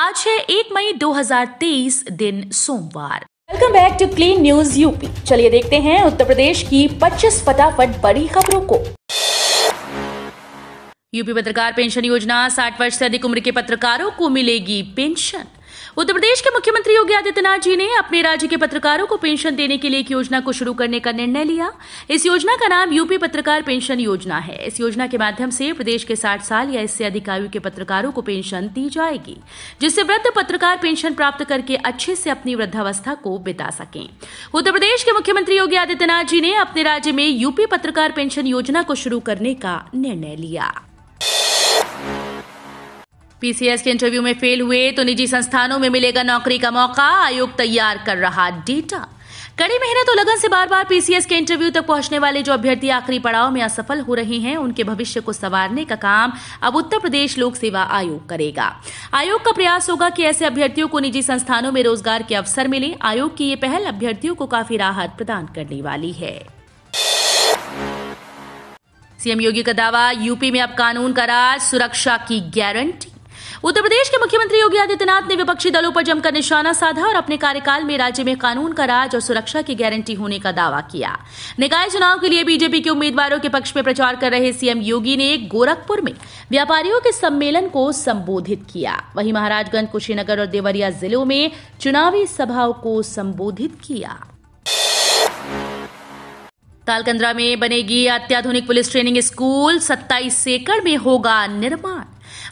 आज है एक मई 2023 दिन सोमवार welcome back to clean news UP चलिए देखते हैं उत्तर प्रदेश की 25 फटाफट बड़ी खबरों को यूपी पत्रकार पेंशन योजना 60 वर्ष से अधिक उम्र के पत्रकारों को मिलेगी पेंशन उत्तर प्रदेश के मुख्यमंत्री योगी आदित्यनाथ जी ने अपने राज्य के पत्रकारों को पेंशन देने के लिए एक योजना को शुरू करने का निर्णय लिया इस योजना का नाम यूपी पत्रकार पेंशन योजना है इस योजना के माध्यम से प्रदेश के साठ साल या इससे अधिक आयु के पत्रकारों को पेंशन दी जाएगी जिससे वृद्ध पत्रकार पेंशन प्राप्त करके अच्छे से अपनी वृद्धावस्था को बिता सकें उत्तर प्रदेश के मुख्यमंत्री योगी आदित्यनाथ जी ने अपने राज्य में यूपी पत्रकार पेंशन योजना को शुरू करने का निर्णय लिया पीसीएस के इंटरव्यू में फेल हुए तो निजी संस्थानों में मिलेगा नौकरी का मौका आयोग तैयार कर रहा डेटा कड़ी मेहनत और लगन से बार बार पीसीएस के इंटरव्यू तक पहुंचने वाले जो अभ्यर्थी आखिरी पड़ाव में असफल हो रहे हैं उनके भविष्य को संवारने का काम अब उत्तर प्रदेश लोक सेवा आयोग करेगा आयोग का प्रयास होगा कि ऐसे अभ्यर्थियों को निजी संस्थानों में रोजगार के अवसर मिले आयोग की ये पहल अभ्यर्थियों को काफी राहत प्रदान करने वाली है सीएम योगी का दावा यूपी में अब कानून का राज सुरक्षा की गारंटी उत्तर प्रदेश के मुख्यमंत्री योगी आदित्यनाथ ने विपक्षी दलों पर जमकर निशाना साधा और अपने कार्यकाल में राज्य में कानून का राज और सुरक्षा की गारंटी होने का दावा किया निकाय चुनाव के लिए बीजेपी के उम्मीदवारों के पक्ष में प्रचार कर रहे सीएम योगी ने गोरखपुर में व्यापारियों के सम्मेलन को संबोधित किया वहीं महाराजगंज कुशीनगर और देवरिया जिलों में चुनावी सभाओं को संबोधित किया तालकंद्रा में बनेगी अत्याधुनिक पुलिस ट्रेनिंग स्कूल सत्ताईस एकड़ में होगा निर्माण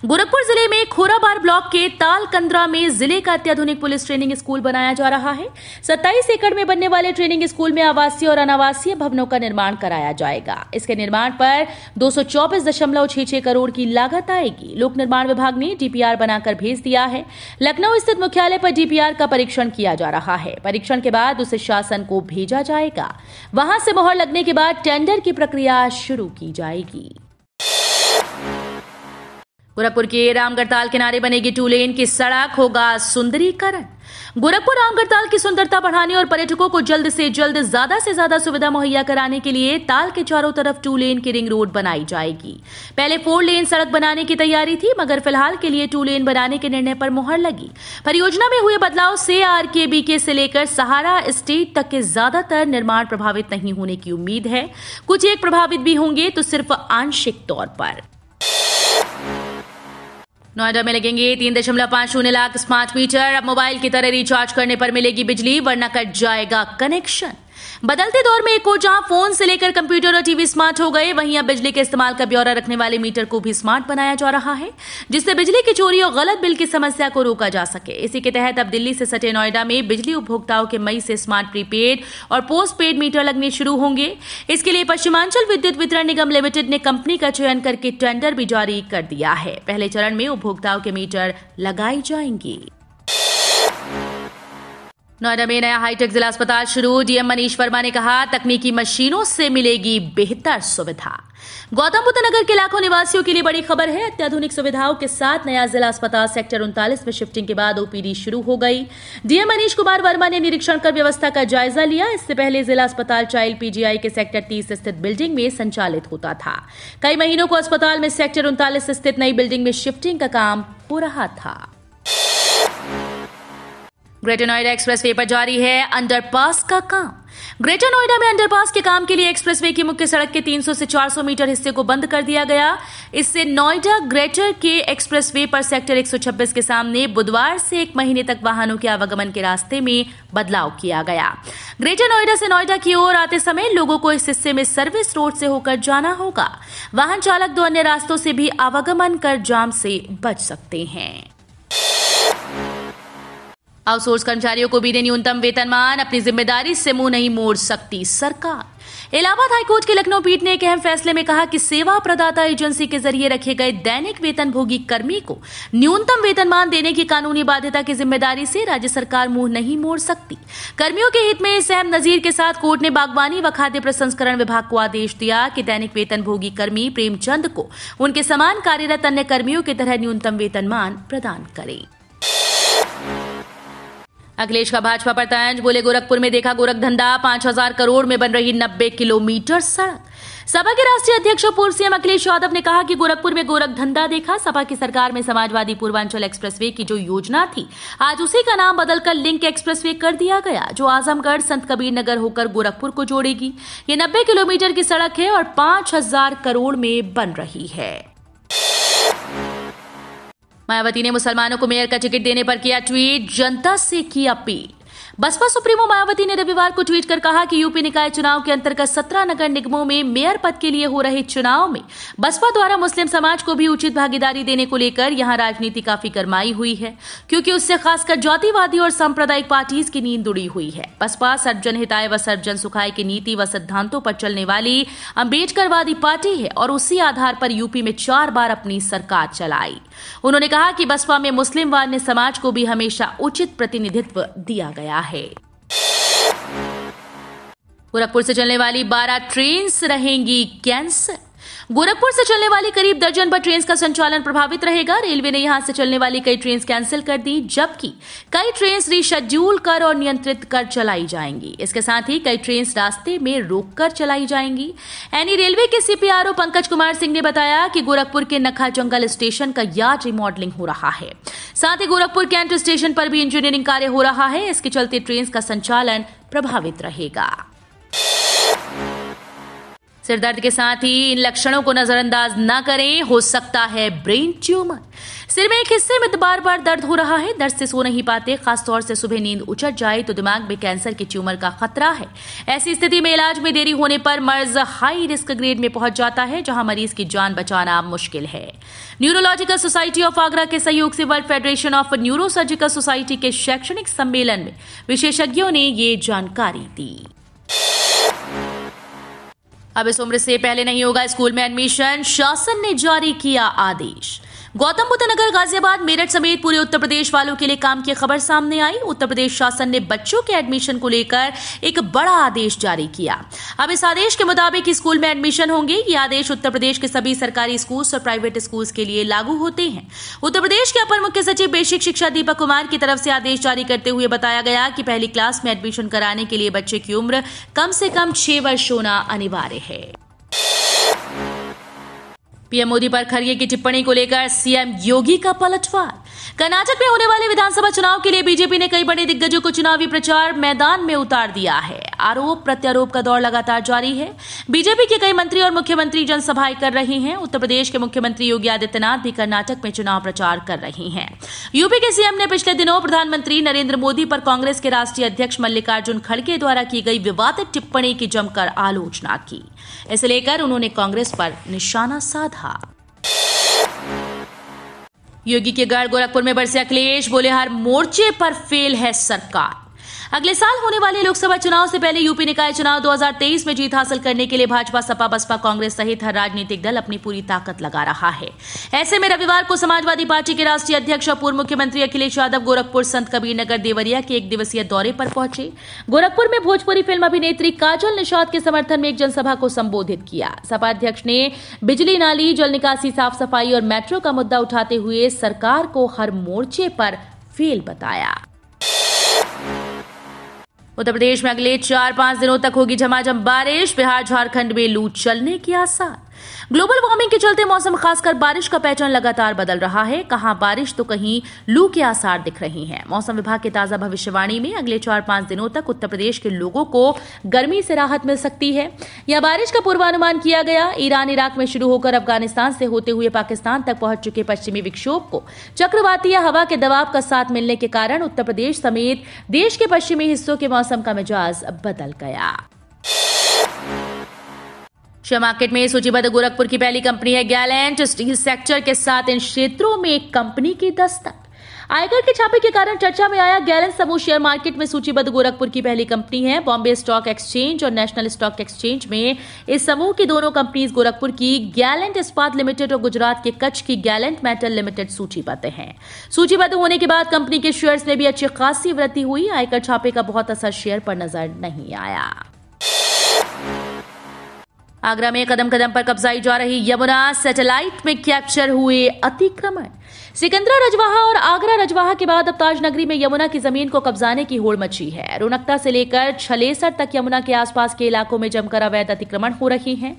गोरखपुर जिले में खोराबार ब्लॉक के तालकंद्रा में जिले का अत्याधुनिक पुलिस ट्रेनिंग स्कूल बनाया जा रहा है सत्ताईस एकड़ में बनने वाले ट्रेनिंग स्कूल में आवासीय और अनावासीय भवनों का निर्माण कराया जाएगा इसके निर्माण पर दो करोड़ की लागत आएगी लोक निर्माण विभाग ने डीपीआर बनाकर भेज दिया है लखनऊ स्थित मुख्यालय पर डीपीआर का परीक्षण किया जा रहा है परीक्षण के बाद उसे शासन को भेजा जाएगा वहां से मोहर लगने के बाद टेंडर की प्रक्रिया शुरू की जाएगी गोरखपुर के रामगढ़ताल किनारे बनेगी टू लेन की सड़क होगा सुंदरीकरण गोरखपुर रामगढ़ताल की सुंदरता बढ़ाने और पर्यटकों को जल्द से जल्द ज्यादा से ज्यादा सुविधा मुहैया कराने के लिए ताल के चारों तरफ टू लेन की रिंग रोड बनाई जाएगी पहले फोर लेन सड़क बनाने की तैयारी थी मगर फिलहाल के लिए टू लेन बनाने के निर्णय पर मुहर लगी परियोजना में हुए बदलाव से आरकेबी के से लेकर सहारा स्टेट तक के ज्यादातर निर्माण प्रभावित नहीं होने की उम्मीद है कुछ एक प्रभावित भी होंगे तो सिर्फ आंशिक तौर पर नोएडा में लगेंगे तीन दशमलव पांच शून्य लाख स्मार्ट मीटर अब मोबाइल की तरह रिचार्ज करने पर मिलेगी बिजली वरना कट जाएगा कनेक्शन बदलते दौर में एक और जहां फोन से लेकर कंप्यूटर और टीवी स्मार्ट हो गए वहीं अब बिजली के इस्तेमाल का ब्यौरा रखने वाले मीटर को भी स्मार्ट बनाया जा रहा है जिससे बिजली की चोरी और गलत बिल की समस्या को रोका जा सके इसी के तहत अब दिल्ली से सटे नोएडा में बिजली उपभोक्ताओं के मई से स्मार्ट प्रीपेड और पोस्ट पेड मीटर लगने शुरू होंगे इसके लिए पश्चिमांचल विद्युत वितरण निगम लिमिटेड ने कंपनी का चयन करके टेंडर भी जारी कर दिया है पहले चरण में उपभोक्ताओं के मीटर लगाई जाएंगी नोएडा में नया हाईटेक जिला अस्पताल शुरू डीएम मनीष वर्मा ने कहा तकनीकी मशीनों से मिलेगी बेहतर सुविधा गौतम बुद्ध नगर के लाखों निवासियों के लिए बड़ी खबर है अत्याधुनिक सुविधाओं के साथ नया जिला अस्पताल सेक्टर उनतालीस में शिफ्टिंग के बाद ओपीडी शुरू हो गई डीएम मनीष कुमार वर्मा ने निरीक्षण कर व्यवस्था का जायजा लिया इससे पहले जिला अस्पताल चाइल्ड पीजीआई के सेक्टर तीस स्थित बिल्डिंग में संचालित होता था कई महीनों को अस्पताल में सेक्टर उनतालीस स्थित नई बिल्डिंग में शिफ्टिंग का काम हो रहा था ग्रेटर नोएडा एक्सप्रेस वे पर जारी है अंडरपास का काम ग्रेटर नोएडा में अंडरपास के काम के लिए एक्सप्रेस वे की मुख्य सड़क के 300 से 400 मीटर हिस्से को बंद कर दिया गया इससे नोएडा ग्रेटर के एक्सप्रेस वे पर सेक्टर 126 के सामने बुधवार से एक महीने तक वाहनों के आवागमन के रास्ते में बदलाव किया गया ग्रेटर नोएडा से नोएडा की ओर आते समय लोगों को इस हिस्से में सर्विस रोड से होकर जाना होगा वाहन चालक दो अन्य रास्तों से भी आवागमन कर जाम से बच सकते हैं आउटसोर्स कर्मचारियों को भी न्यूनतम वेतनमान अपनी जिम्मेदारी से मुंह नहीं मोड़ सकती सरकार इलाहाबाद हाईकोर्ट की लखनऊ पीठ ने एक अहम फैसले में कहा कि सेवा प्रदाता एजेंसी के जरिए रखे गए दैनिक वेतन भोगी कर्मी को न्यूनतम वेतनमान देने की कानूनी बाध्यता की जिम्मेदारी से राज्य सरकार मुंह नहीं मोड़ सकती कर्मियों के हित में इस अहम नजीर के साथ कोर्ट ने बागवानी व खाद्य प्रसंस्करण विभाग को आदेश दिया कि दैनिक वेतन भोगी कर्मी प्रेमचंद को उनके समान कार्यरत अन्य कर्मियों की तरह न्यूनतम वेतनमान प्रदान करें अखिलेश का भाजपा पर तंज बोले गोरखपुर में देखा गोरख धंधा पांच हजार करोड़ में बन रही नब्बे किलोमीटर सड़क सपा के राष्ट्रीय अध्यक्ष पूर्व सीएम अखिलेश यादव ने कहा कि गोरखपुर में गोरख धंधा देखा सपा की सरकार में समाजवादी पूर्वांचल एक्सप्रेसवे की जो योजना थी आज उसी का नाम बदलकर लिंक एक्सप्रेसवे कर दिया गया जो आजमगढ़ संत कबीर नगर होकर गोरखपुर को जोड़ेगी ये नब्बे किलोमीटर की सड़क है और पांच हजार करोड़ में बन रही है मायावती ने मुसलमानों को मेयर का टिकट देने पर किया ट्वीट जनता से की अपील बसपा सुप्रीमो मायावती ने रविवार को ट्वीट कर कहा कि यूपी निकाय चुनाव के अंतर्गत सत्रह नगर निगमों में मेयर पद के लिए हो रहे चुनाव में बसपा द्वारा मुस्लिम समाज को भी उचित भागीदारी देने को लेकर यहाँ राजनीति काफी गरमाई हुई है क्योंकि उससे खासकर जातिवादी और सांप्रदायिक पार्टीज की नींद उड़ी हुई है बसपा सर्वजन हिताय व सर्वजन सुखाय की नीति व सिद्धांतों पर चलने वाली अम्बेडकरवादी पार्टी है और उसी आधार पर यूपी में चार बार अपनी सरकार चलाई उन्होंने कहा कि बसपा में मुस्लिम व समाज को भी हमेशा उचित प्रतिनिधित्व दिया गया है है गोरखपुर से चलने वाली 12 ट्रेन रहेंगी कैंसिल गोरखपुर से चलने वाली करीब दर्जन भर ट्रेन का संचालन प्रभावित रहेगा रेलवे ने यहां से चलने वाली कई ट्रेन कैंसिल कर दी जबकि कई ट्रेन रिशेड्यूल कर और नियंत्रित कर चलाई जाएंगी इसके साथ ही कई ट्रेन रास्ते में रोक कर चलाई जाएंगी एनी रेलवे के सीपीआरओ पंकज कुमार सिंह ने बताया कि गोरखपुर के नखा जंगल स्टेशन का यार्ड रिमॉडलिंग हो रहा है साथ ही गोरखपुर कैंट स्टेशन पर भी इंजीनियरिंग कार्य हो रहा है इसके चलते ट्रेन का संचालन प्रभावित रहेगा सिर दर्द के साथ ही इन लक्षणों को नजरअंदाज ना करें हो सकता है ब्रेन ट्यूमर सिर में एक हिस्से में तो बार बार दर्द हो रहा है दर्द से सो नहीं पाते खासतौर से सुबह नींद उचट जाए तो दिमाग में कैंसर के ट्यूमर का खतरा है ऐसी स्थिति में इलाज में देरी होने पर मर्ज हाई रिस्क ग्रेड में पहुंच जाता है जहां मरीज की जान बचाना मुश्किल है न्यूरोलॉजिकल सोसाइटी ऑफ आगरा के सहयोग से world federation of neuro society के शैक्षणिक सम्मेलन में विशेषज्ञों ने ये जानकारी दी अब इस उम्र से पहले नहीं होगा स्कूल में एडमिशन शासन ने जारी किया आदेश गौतम बुद्ध नगर गाजियाबाद मेरठ समेत पूरे उत्तर प्रदेश वालों के लिए काम की खबर सामने आई उत्तर प्रदेश शासन ने बच्चों के एडमिशन को लेकर एक बड़ा आदेश जारी किया अब इस आदेश के मुताबिक स्कूल में एडमिशन होंगे ये आदेश उत्तर प्रदेश के सभी सरकारी स्कूल और प्राइवेट स्कूल के लिए लागू होते हैं उत्तर प्रदेश के अपर मुख्य सचिव बेसिक शिक्षा दीपक कुमार की तरफ से आदेश जारी करते हुए बताया गया कि पहली क्लास में एडमिशन कराने के लिए बच्चे की उम्र कम से कम छह वर्ष होना अनिवार्य है पीएम मोदी पर खरगे की टिप्पणी को लेकर सीएम योगी का पलटवार कर्नाटक में होने वाले विधानसभा चुनाव के लिए बीजेपी ने कई बड़े दिग्गजों को चुनावी प्रचार मैदान में उतार दिया है आरोप प्रत्यारोप का दौर लगातार जारी है बीजेपी के कई मंत्री और मुख्यमंत्री जनसभाएं कर रहे हैं उत्तर प्रदेश के मुख्यमंत्री योगी आदित्यनाथ भी कर्नाटक में चुनाव प्रचार कर रहे हैं यूपी के सीएम ने पिछले दिनों प्रधानमंत्री नरेंद्र मोदी पर कांग्रेस के राष्ट्रीय अध्यक्ष मल्लिकार्जुन खड़गे द्वारा की गई विवादित टिप्पणी की जमकर आलोचना की इसे लेकर उन्होंने कांग्रेस पर निशाना साधा योगी के गढ़ गोरखपुर में बरसे अखिलेश बोले हर मोर्चे पर फेल है सरकार अगले साल होने वाले लोकसभा चुनाव से पहले यूपी निकाय चुनाव 2023 में जीत हासिल करने के लिए भाजपा सपा बसपा कांग्रेस सहित हर राजनीतिक दल अपनी पूरी ताकत लगा रहा है ऐसे में रविवार को समाजवादी पार्टी के राष्ट्रीय अध्यक्ष और पूर्व मुख्यमंत्री अखिलेश यादव गोरखपुर संत कबीर नगर देवरिया के एक दिवसीय दौरे पर पहुंचे गोरखपुर में भोजपुरी फिल्म अभिनेत्री काजल निषाद के समर्थन में एक जनसभा को संबोधित किया सपा अध्यक्ष ने बिजली नाली जल निकासी साफ सफाई और मेट्रो का मुद्दा उठाते हुए सरकार को हर मोर्चे पर फेल बताया उत्तर प्रदेश में अगले चार पांच दिनों तक होगी झमाझम बारिश बिहार झारखंड में लू चलने के आसार ग्लोबल वार्मिंग के चलते मौसम खासकर बारिश का पैटर्न लगातार बदल रहा है कहां बारिश तो कहीं लू के आसार दिख रही हैं मौसम विभाग की ताजा भविष्यवाणी में अगले चार पांच दिनों तक उत्तर प्रदेश के लोगों को गर्मी से राहत मिल सकती है यह बारिश का पूर्वानुमान किया गया ईरान इराक में शुरू होकर अफगानिस्तान से होते हुए पाकिस्तान तक पहुंच चुके पश्चिमी विक्षोभ को चक्रवाती हवा के दबाव का साथ मिलने के कारण उत्तर प्रदेश समेत देश के पश्चिमी हिस्सों के मौसम का मिजाज बदल गया शेयर मार्केट में सूचीबद्ध गोरखपुर की पहली कंपनी है गैलेंट स्टील सेक्टर के साथ इन क्षेत्रों में एक कंपनी की दस्तक आयकर के छापे के कारण चर्चा में आया गैलेंट समूह शेयर मार्केट में सूचीबद्ध गोरखपुर की पहली कंपनी है बॉम्बे स्टॉक एक्सचेंज और नेशनल स्टॉक एक्सचेंज में इस समूह की दोनों कंपनीज गोरखपुर की गैलेंट इस्पात लिमिटेड और गुजरात के कच्छ की गैलेंट मेटल लिमिटेड सूचीबद्ध हैं सूचीबद्ध होने के बाद कंपनी के शेयर्स में भी अच्छी खासी वृद्धि हुई आयकर छापे का बहुत असर शेयर पर नजर नहीं आया आगरा में कदम कदम पर कब्जाई जा रही यमुना सैटेलाइट में कैप्चर हुए अतिक्रमण सिकंदरा रजवाहा और आगरा रजवाहा के बाद अब ताजनगरी में यमुना की जमीन को कब्जाने की होड़ मची है रोनकता से लेकर छलेसर तक यमुना के आसपास के इलाकों में जमकर अवैध अतिक्रमण हो रही हैं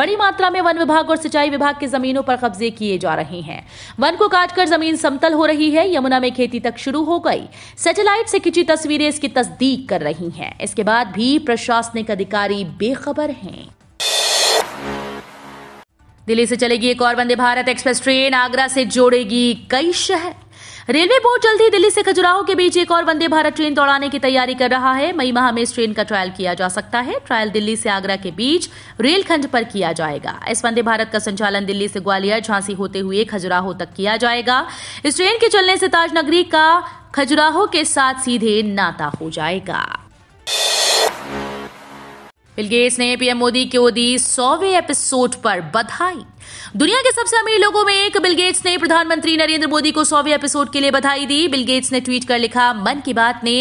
बड़ी मात्रा में वन विभाग और सिंचाई विभाग की जमीनों पर कब्जे किए जा रहे हैं वन को काटकर जमीन समतल हो रही है यमुना में खेती तक शुरू हो गई सैटेलाइट से खिंची तस्वीरें इसकी तस्दीक कर रही है इसके बाद भी प्रशासनिक अधिकारी बेखबर हैं दिल्ली से चलेगी एक और वंदे भारत एक्सप्रेस ट्रेन आगरा से जोड़ेगी कई शहर रेलवे बोर्ड जल्द ही दिल्ली से खजुराहो के बीच एक और वंदे भारत ट्रेन दौड़ाने की तैयारी कर रहा है मई माह में इस ट्रेन का ट्रायल किया जा सकता है ट्रायल दिल्ली से आगरा के बीच रेलखंड पर किया जाएगा इस वंदे भारत का संचालन दिल्ली से ग्वालियर झांसी होते हुए खजुराहो तक किया जाएगा इस ट्रेन के चलने से ताजनगरी का खजुराहो के साथ सीधे नाता हो जाएगा बिल गेट्स ने पीएम मोदी को दी सौवे एपिसोड पर बधाई दुनिया के सबसे अमीर लोगों में एक बिलगेट्स ने प्रधानमंत्री नरेंद्र मोदी को सौवे एपिसोड के लिए बधाई दी बिलगेट्स ने ट्वीट कर लिखा मन की बात ने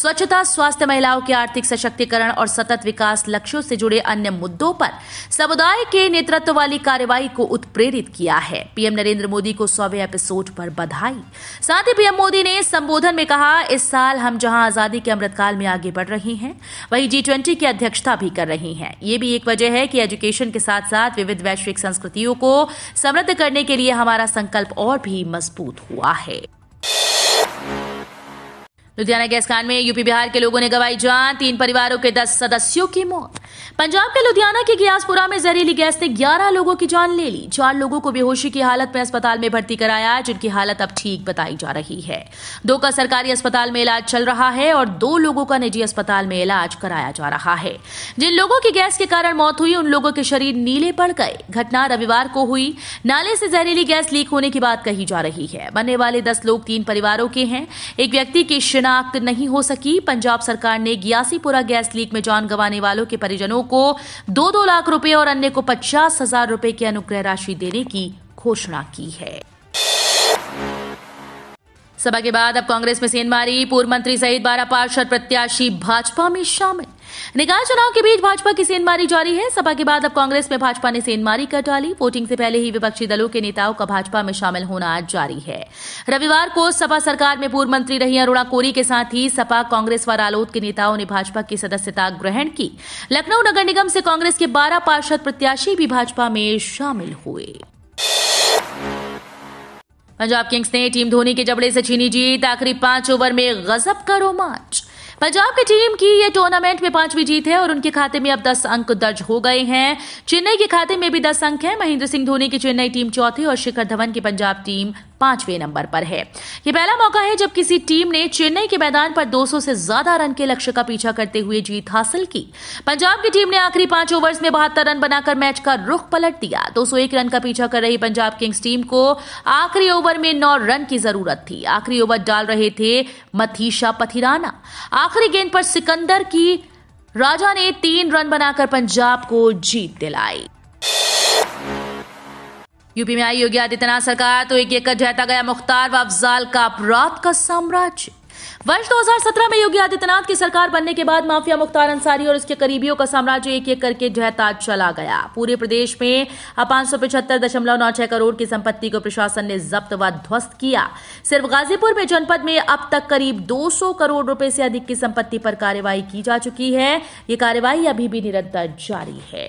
स्वच्छता स्वास्थ्य महिलाओं के आर्थिक सशक्तिकरण और सतत विकास लक्ष्यों से जुड़े अन्य मुद्दों पर समुदाय के नेतृत्व वाली कार्यवाही को उत्प्रेरित किया है पीएम नरेंद्र मोदी को सौवे एपिसोड पर बधाई साथ ही पीएम मोदी ने संबोधन में कहा इस साल हम जहां आजादी के अमृतकाल में आगे बढ़ रहे हैं वही जी ट्वेंटी की अध्यक्षता भी कर रही है ये भी एक वजह है कि एजुकेशन के साथ साथ विविध वैश्विक संस्कृतियों को समृद्ध करने के लिए हमारा संकल्प और भी मजबूत हुआ है लुधियाना गैस कांड में यूपी बिहार के लोगों ने गवाई जान तीन परिवारों के दस सदस्यों की मौत पंजाब के लुधियाना के गियासपुरा में जहरीली गैस ने ग्यारह लोगों की जान ले ली चार लोगों को बेहोशी की हालत में अस्पताल में भर्ती कराया जिनकी हालत अब ठीक बताई जा रही है दो का सरकारी अस्पताल में इलाज चल रहा है और दो लोगों का निजी अस्पताल में इलाज कराया जा रहा है जिन लोगों की गैस के कारण मौत हुई उन लोगों के शरीर नीले पड़ गए घटना रविवार को हुई नाले से जहरीली गैस लीक होने की बात कही जा रही है बनने वाले दस लोग तीन परिवारों के हैं एक व्यक्ति की शिना नाक नहीं हो सकी पंजाब सरकार ने गियासीपुरा गैस लीक में जान गंवाने वालों के परिजनों को दो दो लाख रुपए और अन्य को पचास हजार रुपए की अनुग्रह राशि देने की घोषणा की है सभा के बाद अब कांग्रेस में सेनमारी पूर्व मंत्री सहित बारह पार्षद प्रत्याशी भाजपा में शामिल निकाय चुनाव के बीच भाजपा की सेनमारी जारी है सभा के बाद अब कांग्रेस में भाजपा ने सेनमारी कर डाली वोटिंग से पहले ही विपक्षी दलों के नेताओं का भाजपा में शामिल होना जारी है रविवार को सपा सरकार में पूर्व मंत्री रही अरुणा कोरी के साथ ही सपा कांग्रेस व रालोद के नेताओं ने भाजपा की सदस्यता ग्रहण की लखनऊ नगर निगम से कांग्रेस के बारह पार्षद प्रत्याशी भी भाजपा में शामिल हुए पंजाब किंग्स ने टीम धोनी के जबड़े से छीनी जीत आखिरी पांच ओवर में गजब का रोमांच पंजाब की टीम की यह टूर्नामेंट में पांचवी जीत है और उनके खाते में अब 10 अंक दर्ज हो गए हैं चेन्नई के खाते में भी 10 अंक हैं महेंद्र सिंह धोनी की चेन्नई टीम चौथी और शिखर धवन की पंजाब टीम पांचवें नंबर पर है यह पहला मौका है जब किसी टीम ने चेन्नई के मैदान पर 200 से ज्यादा रन के लक्ष्य का पीछा करते हुए जीत हासिल की पंजाब की टीम ने आखिरी पांच ओवर्स में बहत्तर रन बनाकर मैच का रुख पलट दिया 201 रन का पीछा कर रही पंजाब किंग्स टीम को आखिरी ओवर में नौ रन की जरूरत थी आखिरी ओवर डाल रहे थे मथीशा पथिराना आखिरी गेंद पर सिकंदर की राजा ने तीन रन बनाकर पंजाब को जीत दिलाई यूपी में आई योगी आदित्यनाथ सरकार तो एक एकड़ जहता गया मुख्तार व अफजाल का अपराध का साम्राज्य वर्ष 2017 में योगी आदित्यनाथ की सरकार बनने के बाद माफिया मुख्तार अंसारी और उसके करीबियों का साम्राज्य एक एक करके जहता चला गया पूरे प्रदेश में पांच करोड़ की संपत्ति को प्रशासन ने जब्त व ध्वस्त किया सिर्फ गाजीपुर में जनपद में अब तक करीब 200 करोड़ रुपए से अधिक की संपत्ति पर कार्यवाही की जा चुकी है ये कार्यवाही अभी भी निरंतर जारी है